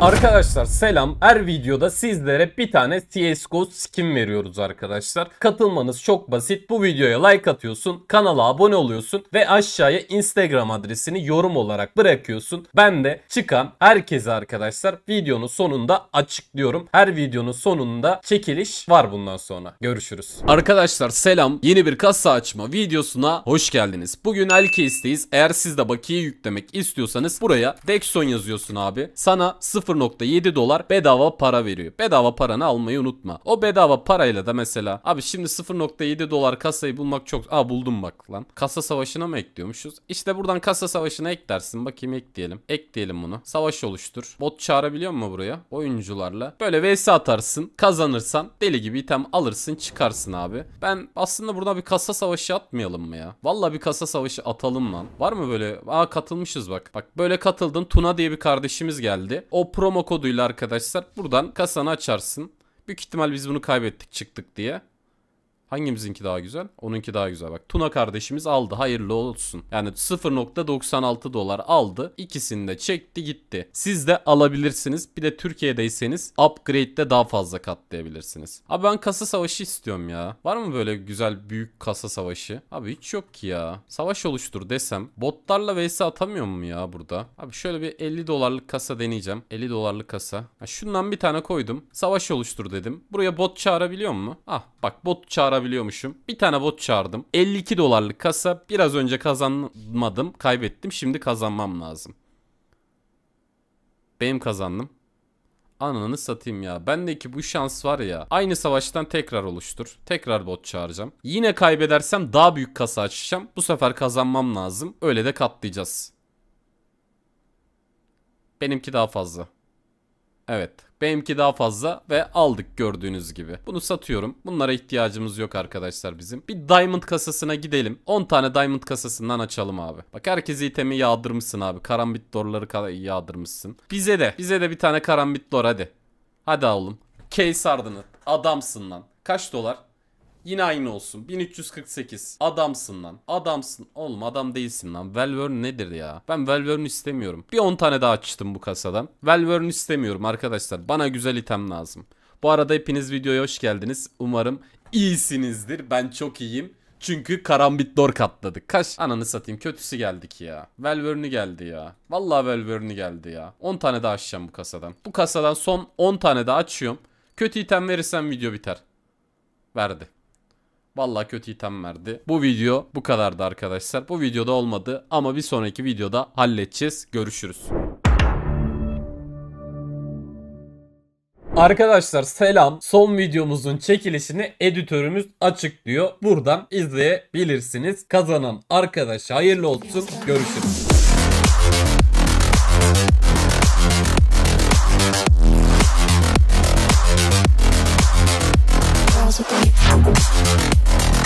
Arkadaşlar selam. Her videoda sizlere bir tane CSGO skin veriyoruz arkadaşlar. Katılmanız çok basit. Bu videoya like atıyorsun, kanala abone oluyorsun ve aşağıya Instagram adresini yorum olarak bırakıyorsun. Ben de çıkan herkese arkadaşlar videonun sonunda açıklıyorum. Her videonun sonunda çekiliş var bundan sonra. Görüşürüz. Arkadaşlar selam. Yeni bir kasa açma videosuna hoş geldiniz. Bugün Elkeist'teyiz. Eğer siz de bakiye yüklemek istiyorsanız buraya Dexon yazıyorsun abi. Sana 0 0.7 dolar bedava para veriyor. Bedava paranı almayı unutma. O bedava parayla da mesela abi şimdi 0.7 dolar kasayı bulmak çok... Aa buldum bak lan. Kasa savaşına mı ekliyormuşuz? İşte buradan kasa savaşına eklersin. Bakayım ekleyelim. Ekleyelim bunu. Savaş oluştur. Bot çağırabiliyor mu buraya? Oyuncularla. Böyle vs atarsın. Kazanırsan deli gibi item alırsın çıkarsın abi. Ben aslında burada bir kasa savaşı atmayalım mı ya? Valla bir kasa savaşı atalım lan. Var mı böyle? Aa katılmışız bak. Bak böyle katıldın. Tuna diye bir kardeşimiz geldi. O promo koduyla arkadaşlar buradan kasanı açarsın. Büyük ihtimal biz bunu kaybettik çıktık diye. Hangimizinki daha güzel? Onunki daha güzel. Bak Tuna kardeşimiz aldı. Hayırlı olsun. Yani 0.96 dolar aldı. İkisini de çekti gitti. Siz de alabilirsiniz. Bir de Türkiye'deyseniz upgrade'de daha fazla katlayabilirsiniz. Abi ben kasa savaşı istiyorum ya. Var mı böyle güzel büyük kasa savaşı? Abi hiç yok ki ya. Savaş oluştur desem. Botlarla vs atamıyor mu ya burada? Abi şöyle bir 50 dolarlık kasa deneyeceğim. 50 dolarlık kasa. Ha, şundan bir tane koydum. Savaş oluştur dedim. Buraya bot çağırabiliyor mu? Ah bak bot çağırabiliyor kazanabiliyormuşum. Bir tane bot çağırdım. 52 dolarlık kasa. Biraz önce kazanmadım. Kaybettim. Şimdi kazanmam lazım. Benim kazandım. Ananı satayım ya. Bendeki bu şans var ya. Aynı savaştan tekrar oluştur. Tekrar bot çağıracağım. Yine kaybedersem daha büyük kasa açacağım. Bu sefer kazanmam lazım. Öyle de katlayacağız. Benimki daha fazla. Evet. Benimki daha fazla ve aldık gördüğünüz gibi. Bunu satıyorum. Bunlara ihtiyacımız yok arkadaşlar bizim. Bir diamond kasasına gidelim. 10 tane diamond kasasından açalım abi. Bak herkes itemi yağdırmışsın abi. Karambit lorları yağdırmışsın. Bize de. Bize de bir tane karambit lor hadi. Hadi oğlum. Case ardını. Adamsın lan. Kaç dolar? Yine aynı olsun. 1348. Adamsın lan. Adamsın. Oğlum adam değilsin lan. Valvern nedir ya? Ben Valvern istemiyorum. Bir 10 tane daha açtım bu kasadan. Valvern istemiyorum arkadaşlar. Bana güzel item lazım. Bu arada hepiniz videoya hoş geldiniz. Umarım iyisinizdir. Ben çok iyiyim. Çünkü karambit dor katladık. Kaç ananı satayım kötüsü geldi ki ya. Velvern'ü geldi ya. Vallahi Velvern'ü geldi ya. 10 tane daha açacağım bu kasadan. Bu kasadan son 10 tane daha açıyorum. Kötü item verirsem video biter. Verdi. Vallahi kötü item verdi. Bu video bu kadardı arkadaşlar. Bu videoda olmadı ama bir sonraki videoda halledeceğiz. Görüşürüz. Arkadaşlar selam. Son videomuzun çekilişini editörümüz açıklıyor. Buradan izleyebilirsiniz. Kazanan arkadaş hayırlı olsun. Görüşürüz. Thank